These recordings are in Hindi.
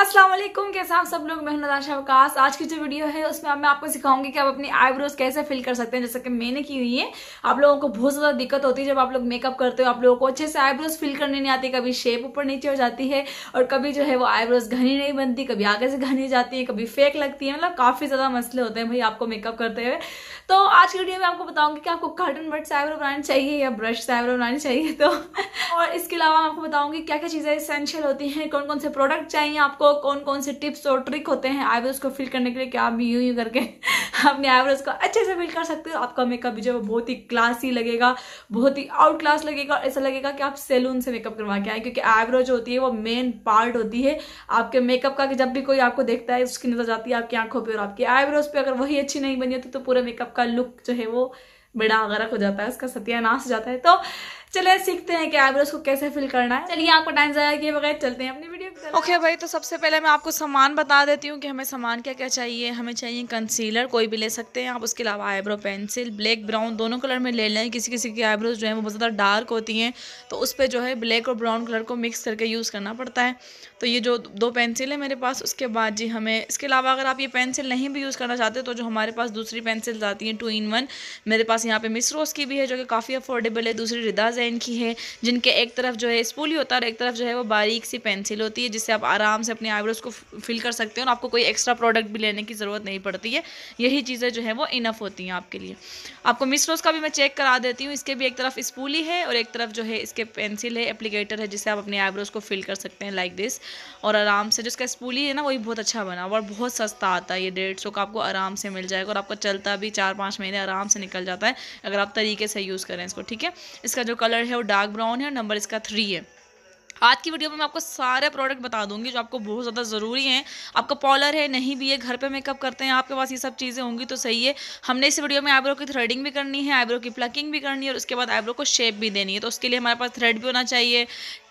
असलम कैसे आप सब लोग मेहनत आशा वकास आज की जो वीडियो है उसमें मैं आपको सिखाऊंगी कि आप अपनी आईब्रोज कैसे फिल कर सकते हैं जैसे कि मैंने की हुई है आप लोगों को बहुत ज़्यादा दिक्कत होती है जब आप लोग मेकअप करते हो आप लोगों को अच्छे से आईब्रोज फिल करने नहीं आती कभी शेप ऊपर नीचे हो जाती है और कभी जो है वो आईब्रोज घनी नहीं बनती कभी आगे से घनी जाती है कभी फेक लगती है मतलब काफ़ी ज़्यादा मसले होते हैं भाई आपको मेकअप करते हुए तो आज की वीडियो में आपको बताऊँगी कि आपको कार्टन बट से आईब्रो बनानी चाहिए या ब्रश से आईब्रो बनानी चाहिए तो और इसके अलावा आपको बताऊंगी क्या क्या चीज़ें इसेंशियल होती हैं कौन कौन से प्रोडक्ट चाहिए आपको कौन कौन से टिप्स और ट्रिक होते हैं आईब्रोज को फिल करने के लिए कि आप भी यूं यूं करके अपने आईब्रोज को अच्छे से फिल कर सकते हो आपका मेकअप भी जो बहुत ही क्लासी लगेगा बहुत ही आउट क्लास लगेगा और ऐसा लगेगा कि आप सैलून से मेकअप करवा के आए क्योंकि आईब्रोज होती है वो मेन पार्ट होती है आपके मेकअप का कि जब भी कोई आपको देखता है उसकी नजर जाती है आपकी आंखों पर और आपकी आईब्रोज पर अगर वही अच्छी नहीं बनी होती तो पूरे मेकअप का लुक जो है वो बड़ा गरक हो जाता है उसका सत्यानाश हो जाता है तो चलिए सीखते हैं कि आईब्रोज को कैसे फिल करना है चलिए आपको टाइम जाया किए बगैर चलते हैं अपनी ओके okay भाई तो सबसे पहले मैं आपको सामान बता देती हूँ कि हमें सामान क्या क्या चाहिए हमें चाहिए कंसीलर कोई भी ले सकते हैं आप उसके अलावा आईब्रो पेंसिल ब्लैक ब्राउन दोनों कलर में ले लें किसी किसी की आईब्रोज जो है वो बहुत ज़्यादा डार्क होती हैं तो उस पर जो है ब्लैक और ब्राउन कलर को मिक्स करके यूज़ करना पड़ता है तो ये जो दो पेंसिल है मेरे पास उसके बाद जी हमें इसके अलावा अगर आप ये पेंसिल नहीं भी यूज़ करना चाहते तो जो हमारे पास दूसरी पेंसिल्स आती हैं टू इन वन मेरे पास यहाँ पे रोज की भी है जो कि काफ़ी अफोर्डेबल है दूसरी रिदा जैन की है जिनके एक तरफ जो है स्पूली होता है और एक तरफ जो है वो बारीक सी पेंसिल होती है होती है जिससे आप आराम से अपने आईब्रोज को फिल कर सकते हो और आपको कोई एक्स्ट्रा प्रोडक्ट भी लेने की ज़रूरत नहीं पड़ती है यही चीज़ें जो है वो इनफ होती हैं आपके लिए आपको मिस रोज़ का भी मैं चेक करा देती हूँ इसके भी एक तरफ स्पूली है और एक तरफ जो है इसके पेंसिल है एप्लीकेटर है जिससे आप अपने आईब्रोज को फिल कर सकते हैं लाइक दिस और आराम से जिसका स्पूली है ना वही बहुत अच्छा बना हुआ और बहुत सस्ता आता है ये डेढ़ सौ का आपको आराम से मिल जाएगा और आपका चलता भी चार पाँच महीने आराम से निकल जाता है अगर आप तरीके से यूज़ करें इसको ठीक है इसका जो कलर है वो डार्क ब्राउन है और नंबर इसका थ्री है आज की वीडियो में मैं आपको सारे प्रोडक्ट बता दूंगी जो आपको बहुत ज़्यादा ज़रूरी हैं आपका पॉलर है नहीं भी है घर पे मेकअप करते हैं आपके पास ये सब चीज़ें होंगी तो सही है हमने इस वीडियो में आईब्रो की थ्रेडिंग भी करनी है आईब्रो की प्लकिंग भी करनी है और उसके बाद आईब्रो को शेप भी देनी है तो उसके लिए हमारे पास थ्रेड भी होना चाहिए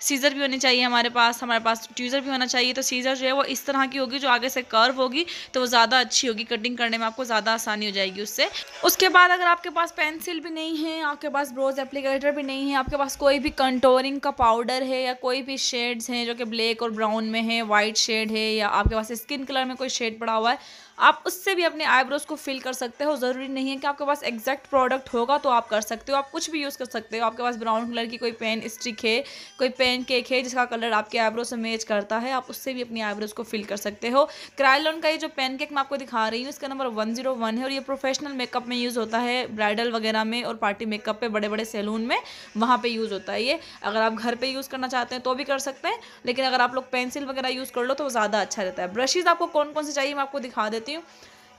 सीज़र भी होनी चाहिए हमारे पास हमारे पास ट्यूज़र भी होना चाहिए तो सीज़र जो है वो इस तरह की होगी जो आगे से कर्व होगी तो वो ज़्यादा अच्छी होगी कटिंग करने में आपको ज़्यादा आसानी हो जाएगी उससे उसके बाद अगर आपके पास पेंसिल भी नहीं है आपके पास ब्रोज एप्लीकेटर भी नहीं है आपके पास कोई भी कंटोरिंग का पाउडर है या कोई कोई भी शेड्स हैं जो कि ब्लैक और ब्राउन में है वाइट शेड है या आपके पास स्किन कलर में कोई शेड पड़ा हुआ है आप उससे भी अपने आईब्रोज़ को फिल कर सकते हो ज़रूरी नहीं है कि आपके पास एग्जैक्ट प्रोडक्ट होगा तो आप कर सकते हो आप कुछ भी यूज़ कर सकते हो आपके पास ब्राउन कलर की कोई पेन स्टिक है कोई पेन केक है जिसका कलर आपके आईब्रो से मैच करता है आप उससे भी अपनी आईब्रोज़ को फिल कर सकते हो क्रायलॉन का ये जो पेन केक मैं आपको दिखा रही हूँ इसका नंबर वन जीरो वन है और ये प्रोफेशनल मेकअप में यूज़ होता है ब्राइडल वगैरह में और पार्टी मेकअप पर बड़े बड़े सैलून में वहाँ पर यूज़ होता है ये अगर आप घर पर यूज़ करना चाहते हैं तो तो भी कर सकते हैं लेकिन अगर आप लोग पेंसिल वगैरह यूज़ कर लो तो ज़्यादा अच्छा रहता है ब्रशेज़ आपको कौन कौन से चाहिए मैं आपको दिखा देती हूँ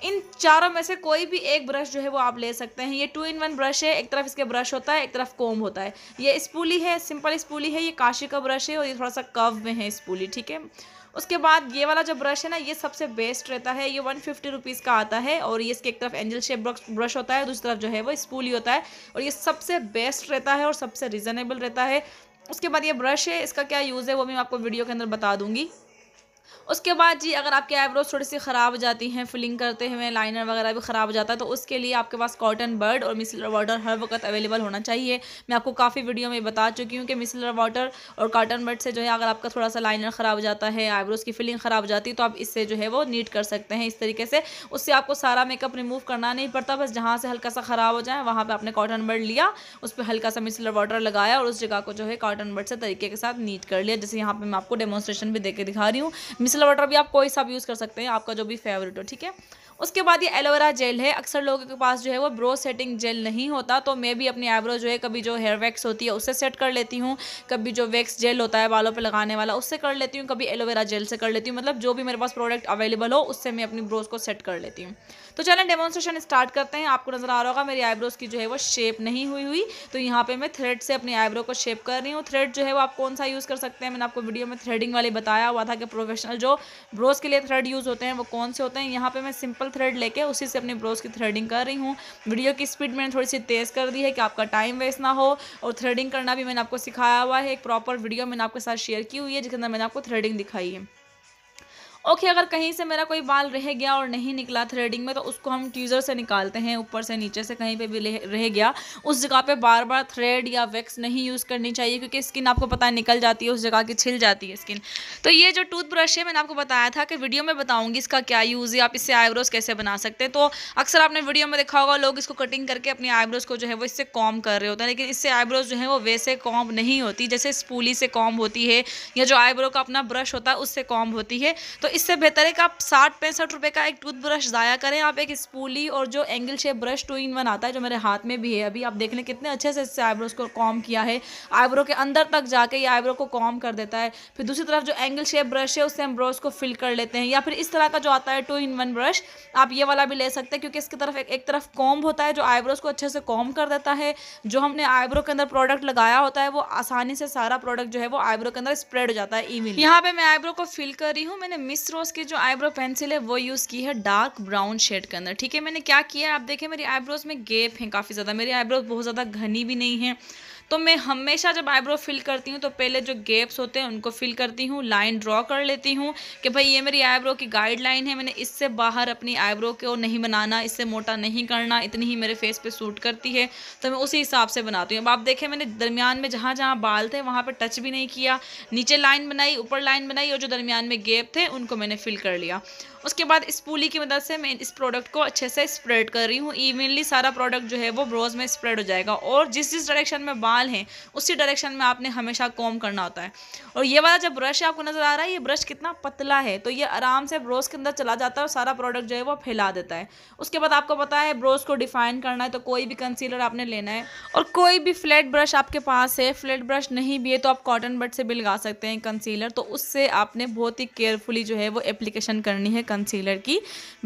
इन चारों में से कोई भी एक ब्रश जो है वो आप ले सकते हैं ये टू इन वन ब्रश है एक तरफ इसके ब्रश होता है एक तरफ कोम होता है ये स्पूली है सिंपल स्पूली है ये काशी का ब्रश है और ये थोड़ा सा कव में है स्पूली ठीक है उसके बाद ये वाला जो ब्रश है ना ये सबसे बेस्ट रहता है ये वन फिफ्टी रुपीज़ का आता है और ये इसके एक तरफ एंजल शेप ब्रश होता है दूसरी तरफ जो है वो स्पूली होता है और ये सबसे बेस्ट रहता है और सबसे रिजनेबल रहता है उसके बाद ये ब्रश है इसका क्या यूज़ है वो मैं आपको वीडियो के अंदर बता दूंगी उसके बाद जी अगर आपके आईब्रोज थोड़ी सी ख़राब हो जाती हैं फिलिंग करते हुए लाइनर वगैरह भी ख़राब हो जाता है तो उसके लिए आपके पास कॉटन बर्ड और मिसलर वाटर हर वक्त अवेलेबल होना चाहिए मैं आपको काफ़ी वीडियो में बता चुकी हूँ कि मिसलर वाटर और कॉटन बर्ड से जो है अगर आपका थोड़ा सा लाइनर ख़राब हो जाता है आईब्रोज़ की फिलिंग ख़राब हो जाती है तो आप इससे जो है वो नीट कर सकते हैं इस तरीके से उससे आपको सारा मेकअप रिमूव करना नहीं पड़ता बस जहाँ से हल्का सा ख़राब हो जाए वहाँ पर आपने कॉटन बर्ड लिया उस पर हल्का सा मिसलर वाटर लगाया और उस जगह को जो है कॉटन बर्ड से तरीके के साथ नीट कर लिया जैसे यहाँ पर मैं आपको डेमोस्ट्रेशन भी दे दिखा रही हूँ मिसलर मसल वाटर भी आप कोई सा भी यूज़ कर सकते हैं आपका जो भी फेवरेट हो ठीक है उसके बाद ये एलोवेरा जेल है अक्सर लोगों के पास जो है वो ब्रो सेटिंग जेल नहीं होता तो मैं भी अपनी आईब्रो जो है कभी जो हेयर वैक्स होती है उससे सेट कर लेती हूँ कभी जो वैक्स जेल होता है बालों पर लगाने वाला उससे कर लेती हूँ कभी एलोवेरा जेल से कर लेती हूँ मतलब जो भी मेरे पास प्रोडक्ट अवेलेबल हो उससे मैं अपनी ब्रोज को सेट कर लेती हूँ तो चलें डेमोन्स्ट्रेशन स्टार्ट करते हैं आपको नज़र आ रहा होगा मेरी आईब्रोज़ की जो है वो शेप नहीं हुई हुई तो यहाँ पे मैं थ्रेड से अपनी आईब्रो को शेप कर रही हूँ थ्रेड जो है वो आप कौन सा यूज़ कर सकते हैं मैंने आपको वीडियो में थ्रेडिंग वाले बताया हुआ था कि प्रोफेशनल जो ब्रोज के लिए थ्रेड यूज़ होते हैं वो कौन से होते हैं यहाँ पर मैं सिंपल थ्रेड लेके उसी से अपनी ब्रोज की थ्रेडिंग कर रही हूँ वीडियो की स्पीड मैंने थोड़ी सी तेज़ कर दी है कि आपका टाइम वेस्ट ना हो और थ्रेडिंग करना भी मैंने आपको सिखाया हुआ है एक प्रॉपर वीडियो मैंने आपके साथ शेयर की हुई है जिसके अंदर मैंने आपको थ्रेडिंग दिखाई है ओके अगर कहीं से मेरा कोई बाल रह गया और नहीं निकला थ्रेडिंग में तो उसको हम ट्यूज़र से निकालते हैं ऊपर से नीचे से कहीं पर भी रह गया उस जगह पर बार बार थ्रेड या वैक्स नहीं यूज़ करनी चाहिए क्योंकि स्किन आपको पता है निकल जाती है उस जगह की छिल जाती है स्किन तो ये जो टूथब्रश है मैंने आपको बताया था कि वीडियो में बताऊँगी इसका क्या यूज़ है आप इससे आईब्रोज़ कैसे बना सकते हैं तो अक्सर आपने वीडियो में देखा होगा लोग इसको कटिंग करके अपनी आईब्रोज़ को जो है वो इससे कॉम कर रहे होते हैं लेकिन इससे आईब्रोज़ जो है वो वैसे कॉम नहीं होती जैसे स्पूली से कॉम होती है या जो आईब्रो का अपना ब्रश होता है उससे कॉम होती है तो इससे बेहतर है कि आप साठ पैंसठ रुपए का एक टूथब्रश ज़ाया करें आप एक स्पूली और जो angle shape brush two in one आता है जो मेरे हाथ में भी है अभी आप देख लें कितने अच्छे से इससे आईब्रोज को कॉम किया है आईब्रो के अंदर तक जाके ये आईब्रो को कॉम कर देता है फिर दूसरी तरफ जो एंगल शेप ब्रश है उससे हम ब्रोज को फिल कर लेते हैं या फिर इस तरह का जो आता है टू इन वन ब्रश आप ये वाला भी ले सकते हैं क्योंकि इसकी तरफ एक, तरफ कॉम्ब होता है जो आईब्रोज को अच्छे से कॉम कर देता है जो हमने आईब्रो के अंदर प्रोडक्ट लगाया होता है वो आसानी से सारा प्रोडक्ट जो है वो आईब्रो के अंदर स्प्रेड हो जाता है इवन यहाँ पे मैं आईब्रो को फिल कर रही हूँ मैंने मिस रोज़ की जो आईब्रो पेंसिल है वो यूज़ की है डार्क ब्राउन शेड के अंदर ठीक है मैंने क्या किया है आप देखें मेरी आईब्रोज में गेप हैं काफ़ी ज़्यादा मेरी आईब्रोज बहुत ज़्यादा घनी भी नहीं है तो मैं हमेशा जब आईब्रो फिल करती हूँ तो पहले जो गेप्स होते हैं उनको फिल करती हूँ लाइन ड्रॉ कर लेती हूँ कि भाई ये मेरी आईब्रो की गाइडलाइन है मैंने इससे बाहर अपनी आईब्रो को नहीं बनाना इससे मोटा नहीं करना इतनी ही मेरे फेस पे सूट करती है तो मैं उसी हिसाब से बनाती हूँ अब आप देखें मैंने दरमियान में जहाँ जहाँ बाल थे वहाँ पर टच भी नहीं किया नीचे लाइन बनाई ऊपर लाइन बनाई और जो दरमियान में गेप थे उनको को मैंने फिल कर लिया उसके बाद इस पूली की मदद से मैं इस प्रोडक्ट को अच्छे से स्प्रेड कर रही हूँ इवनली सारा प्रोडक्ट जो है वो ब्रोज में स्प्रेड हो जाएगा और जिस जिस डायरेक्शन में बाल हैं उसी डायरेक्शन में आपने हमेशा कॉम करना होता है और ये वाला जब ब्रश आपको नज़र आ रहा है ये ब्रश कितना पतला है तो ये आराम से ब्रोज के अंदर चला जाता है और सारा प्रोडक्ट जो है वो फैला देता है उसके बाद आपको पता है ब्रोज को डिफाइन करना है तो कोई भी कंसीलर आपने लेना है और कोई भी फ्लैट ब्रश आपके पास है फ्लैट ब्रश नहीं भी है तो आप कॉटन बट से भी लगा सकते हैं कंसीलर तो उससे आपने बहुत ही केयरफुली जो है वो एप्लीकेशन करनी है कंसीलर की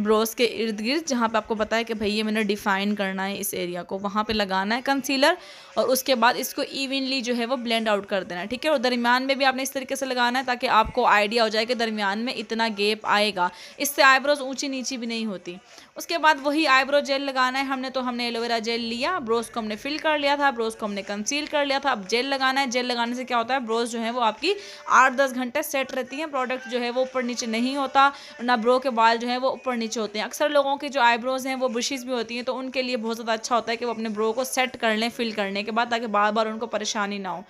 ब्रोस के इर्द गिर्द जहाँ पे आपको पता है कि भाई ये मैंने डिफ़ाइन करना है इस एरिया को वहाँ पे लगाना है कंसीलर और उसके बाद इसको इवनली जो है वो ब्लेंड आउट कर देना है ठीक है और दरमियान में भी आपने इस तरीके से लगाना है ताकि आपको आइडिया हो जाए कि दरमियान में इतना गेप आएगा इससे आईब्रोज ऊँची नीची भी नहीं होती उसके बाद वही आईब्रो जेल लगाना है हमने तो हमने एलोवेरा जेल लिया ब्रोज को हमने फिल कर लिया था ब्रोज को हमने कंसील कर लिया था अब जेल लगाना है जेल लगाने से क्या होता है ब्रोज जो है वो आपकी आठ दस घंटे सेट रहती हैं प्रोडक्ट जो है वो ऊपर नीचे नहीं होता ना ब्रोज आईब्रो के बाल जो है वो ऊपर नीचे होते हैं अक्सर लोगों के जो आईब्रोज़ हैं वो बुशीज़ भी होती हैं तो उनके लिए बहुत ज़्यादा अच्छा होता है कि वो अपने ब्रो को सेट कर लें फिल करने के बाद ताकि बार बार उनको परेशानी ना हो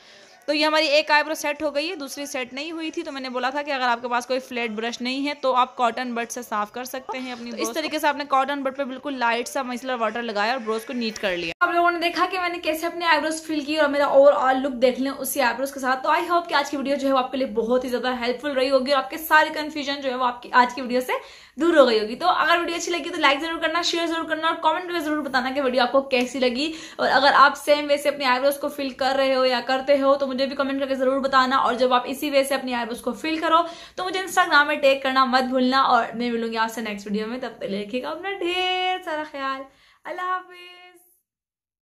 तो ये हमारी एक आईब्रो सेट हो गई है दूसरी सेट नहीं हुई थी तो मैंने बोला था कि अगर आपके पास कोई फ्लैट ब्रश नहीं है तो आप कॉटन बट से साफ कर सकते हैं अपनी तो इस तरीके से आपने कॉटन बट पर बिल्कुल लाइट सा मसलर वाटर लगाया और ब्रोज को नीट कर लिया आप लोगों ने देखा कि मैंने कैसे अपने आईब्रोज फिल की और मेरा ओवरऑल लुक देख लें उसी आईब्रोज के साथ तो आई होप की आज की वीडियो जो है आपके लिए बहुत ही ज्यादा हेल्पफुल रही होगी और आपके सारे कन्फ्यूजन जो है वो आपकी आज की वीडियो से दूर हो गई होगी तो अगर वीडियो अच्छी लगी तो लाइक जरूर करना शेयर जरूर करना और कमेंट में जरूर बताना कि वीडियो आपको कैसी लगी और अगर आप सेम वे से अपने आईब्रोज को फिल कर रहे हो या करते हो तो मुझे भी कमेंट करके जरूर बताना और जब आप इसी वे से अपनी आईब्रोज को फिल करो तो मुझे इंस्टाग्राम में टेक करना मत भूलना और मैं मिलूंगी आपसे नेक्स्ट वीडियो में तब तक लिखेगा अपना ढेर सारा ख्याल अल्लाह हाफिज